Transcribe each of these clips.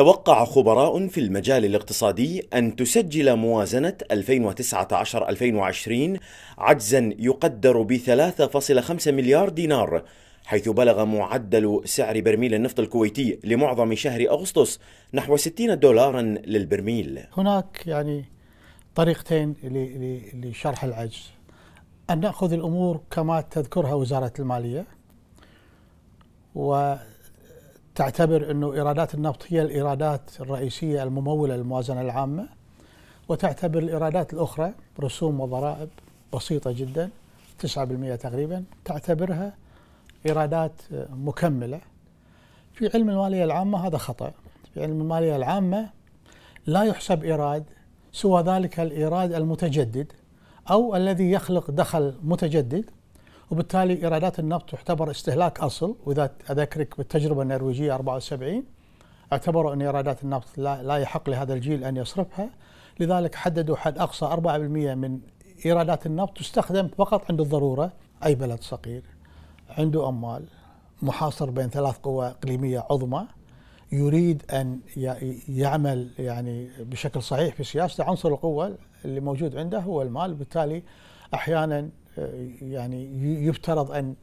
توقع خبراء في المجال الاقتصادي أن تسجل موازنة 2019-2020 عجزا يقدر ب 3.5 مليار دينار حيث بلغ معدل سعر برميل النفط الكويتي لمعظم شهر أغسطس نحو 60 دولارا للبرميل هناك يعني طريقتين لشرح العجز أن نأخذ الأمور كما تذكرها وزارة المالية و تعتبر أنه إيرادات النفط هي الإيرادات الرئيسية الممولة للموازنة العامة وتعتبر الإيرادات الأخرى رسوم وضرائب بسيطة جدا 9% تقريبا تعتبرها إيرادات مكملة في علم المالية العامة هذا خطأ في علم المالية العامة لا يحسب إيراد سوى ذلك الإيراد المتجدد أو الذي يخلق دخل متجدد وبالتالي ايرادات النفط تعتبر استهلاك اصل واذا اذكرك بالتجربه النرويجيه 74 اعتبروا ان ايرادات النفط لا, لا يحق لهذا الجيل ان يصرفها لذلك حددوا حد اقصى 4% من ايرادات النفط تستخدم فقط عند الضروره اي بلد صغير عنده اموال محاصر بين ثلاث قوى اقليميه عظمى يريد ان يعمل يعني بشكل صحيح في سياسته عنصر القوه اللي موجود عنده هو المال بالتالي احيانا يعني يفترض أن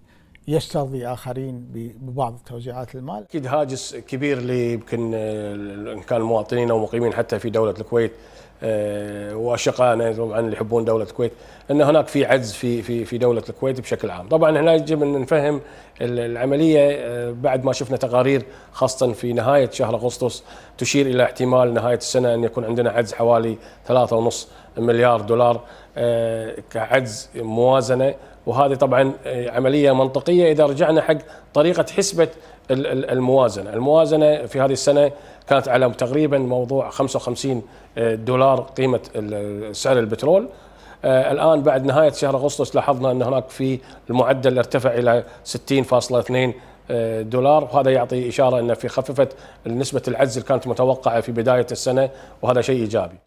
يسترضي اخرين ببعض توزيعات المال. اكيد هاجس كبير يمكن آه، ان كان المواطنين او مقيمين حتى في دوله الكويت آه، واشقائنا طبعا اللي يحبون دوله الكويت ان هناك في عجز في في في دوله الكويت بشكل عام، طبعا هنا يجب ان نفهم العمليه آه، بعد ما شفنا تقارير خاصه في نهايه شهر اغسطس تشير الى احتمال نهايه السنه ان يكون عندنا عجز حوالي 3.5 مليار دولار كعجز موازنه وهذه طبعا آه، عمليه منطقيه اذا رجعنا حق طريقه حسبه الموازنه، الموازنه في هذه السنه كانت على تقريبا موضوع 55 آه، دولار قيمه سعر البترول آه، الان بعد نهايه شهر اغسطس لاحظنا ان هناك في المعدل ارتفع الى 60.2 دولار وهذا يعطي اشاره ان في خففت نسبه العجز اللي كانت متوقعه في بدايه السنه وهذا شيء ايجابي